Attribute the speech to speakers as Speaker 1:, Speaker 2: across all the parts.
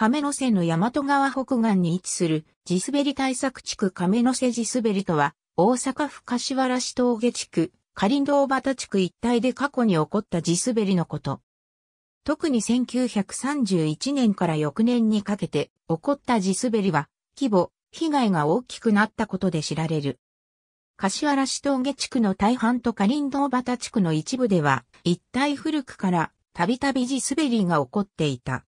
Speaker 1: 亀の瀬の大和川北岸に位置する地滑り対策地区亀の瀬地滑りとは、大阪府柏原市峠地区、仮道端地区一帯で過去に起こった地滑りのこと。特に1931年から翌年にかけて起こった地滑りは、規模、被害が大きくなったことで知られる。柏原市峠地区の大半と仮道端地区の一部では、一帯古くからたびたび地滑りが起こっていた。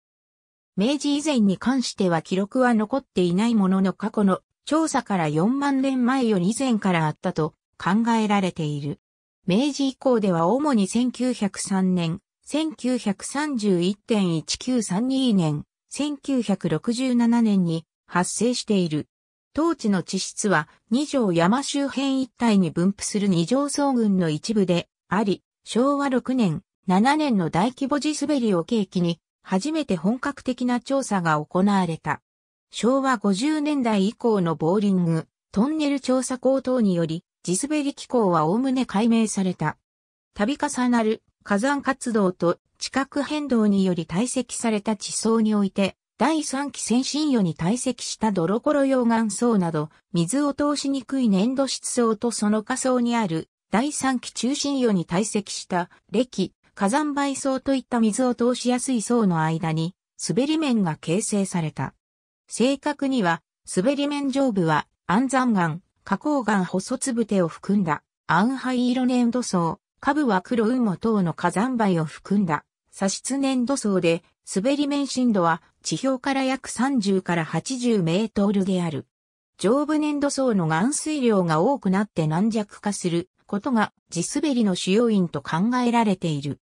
Speaker 1: 明治以前に関しては記録は残っていないものの過去の調査から4万年前より以前からあったと考えられている。明治以降では主に1903年、1931.1932年、1967年に発生している。当地の地質は二条山周辺一帯に分布する二条総群の一部であり、昭和6年、7年の大規模地滑りを契機に初めて本格的な調査が行われた。昭和50年代以降のボーリング、トンネル調査高等により、地滑り機構は概ね解明された。度重なる火山活動と地殻変動により堆積された地層において、第3期先進予に堆積した泥ころ溶岩層など、水を通しにくい粘土質層とその下層にある第3期中心予に堆積した、歴、火山灰層といった水を通しやすい層の間に滑り面が形成された。正確には滑り面上部は安山岩、花崗岩細粒手を含んだアンハイ色粘土層、下部は黒雲母等の火山灰を含んだ砂質粘土層で滑り面深度は地表から約30から80メートルである。上部粘土層の含水量が多くなって軟弱化することが地滑りの主要因と考えられている。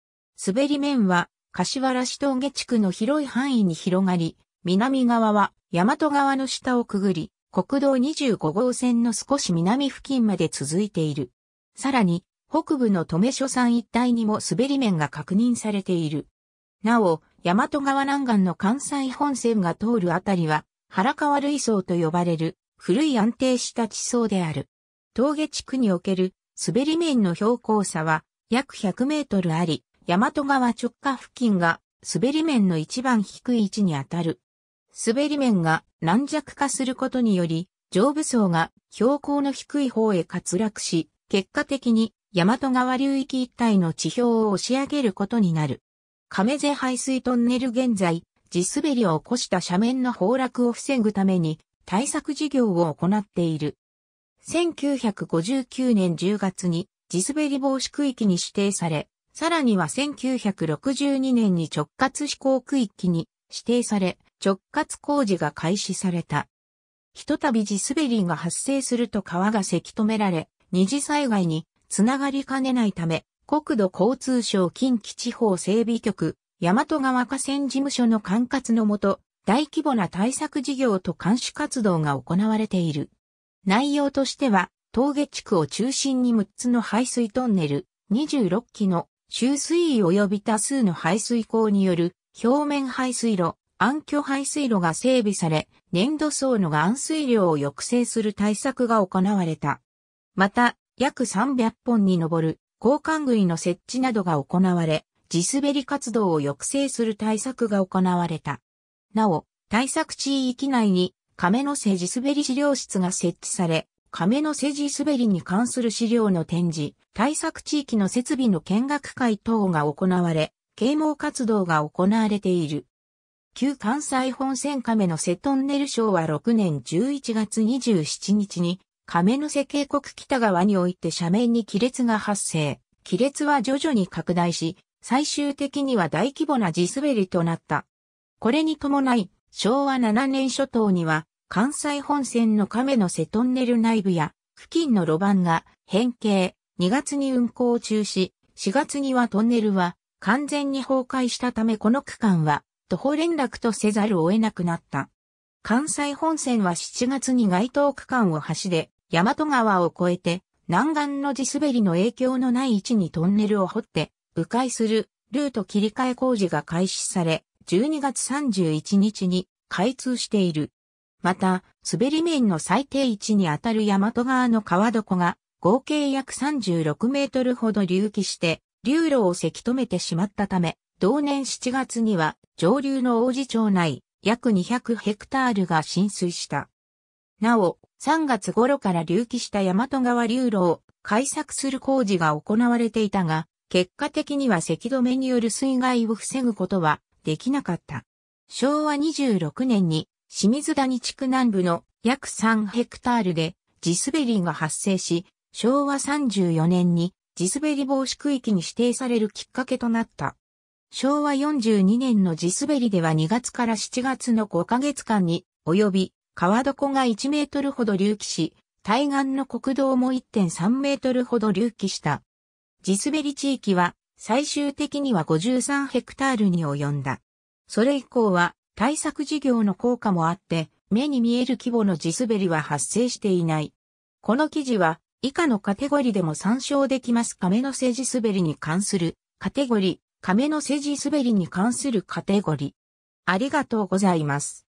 Speaker 1: 滑り面は、柏原市峠地区の広い範囲に広がり、南側は大和川の下をくぐり、国道25号線の少し南付近まで続いている。さらに、北部の留所山一帯にも滑り面が確認されている。なお、大和川南岸の関西本線が通るあたりは、原川類層と呼ばれる古い安定した地層である。峠地区における滑り面の標高差は約100メートルあり、大和川直下付近が滑り面の一番低い位置にあたる。滑り面が軟弱化することにより、上部層が標高の低い方へ滑落し、結果的に大和川流域一帯の地表を押し上げることになる。亀瀬排水トンネル現在、地滑りを起こした斜面の崩落を防ぐために対策事業を行っている。1959年10月に地滑り防止区域に指定され、さらには1962年に直轄施行区域に指定され、直轄工事が開始された。ひとたび地滑りが発生すると川がせき止められ、二次災害につながりかねないため、国土交通省近畿地方整備局、大和川河川事務所の管轄のもと、大規模な対策事業と監視活動が行われている。内容としては、峠地区を中心に6つの排水トンネル、26基の集水位及び多数の排水口による表面排水路、暗渠排水路が整備され、粘土層の含水量を抑制する対策が行われた。また、約300本に上る交換具の設置などが行われ、地滑り活動を抑制する対策が行われた。なお、対策地域内に亀の瀬地滑り資料室が設置され、亀の瀬地滑りに関する資料の展示、対策地域の設備の見学会等が行われ、啓蒙活動が行われている。旧関西本線亀の瀬トンネル賞は6年11月27日に、亀の瀬渓谷北側において斜面に亀裂が発生。亀裂は徐々に拡大し、最終的には大規模な地滑りとなった。これに伴い、昭和7年初頭には、関西本線の亀の瀬トンネル内部や付近の路盤が変形、2月に運行を中止、4月にはトンネルは完全に崩壊したためこの区間は徒歩連絡とせざるを得なくなった。関西本線は7月に該当区間を橋で大和川を越えて南岸の地滑りの影響のない位置にトンネルを掘って迂回するルート切り替え工事が開始され12月31日に開通している。また、滑り面の最低位置にあたる大和川の川床が、合計約36メートルほど隆起して、流路をせき止めてしまったため、同年7月には、上流の王子町内、約200ヘクタールが浸水した。なお、3月頃から隆起した大和川流路を開削する工事が行われていたが、結果的には咳止めによる水害を防ぐことはできなかった。昭和26年に清水谷地区南部の約3ヘクタールで地滑りが発生し、昭和34年に地滑り防止区域に指定されるきっかけとなった。昭和42年の地滑りでは2月から7月の5ヶ月間に及び川床が1メートルほど隆起し、対岸の国道も1.3メートルほど隆起した。地滑り地域は最終的には53ヘクタールに及んだ。それ以降は対策事業の効果もあって、目に見える規模の地滑りは発生していない。この記事は、以下のカテゴリでも参照できます亀の背地滑りに関するカテゴリ、亀の背地滑りに関するカテゴリ。ありがとうございます。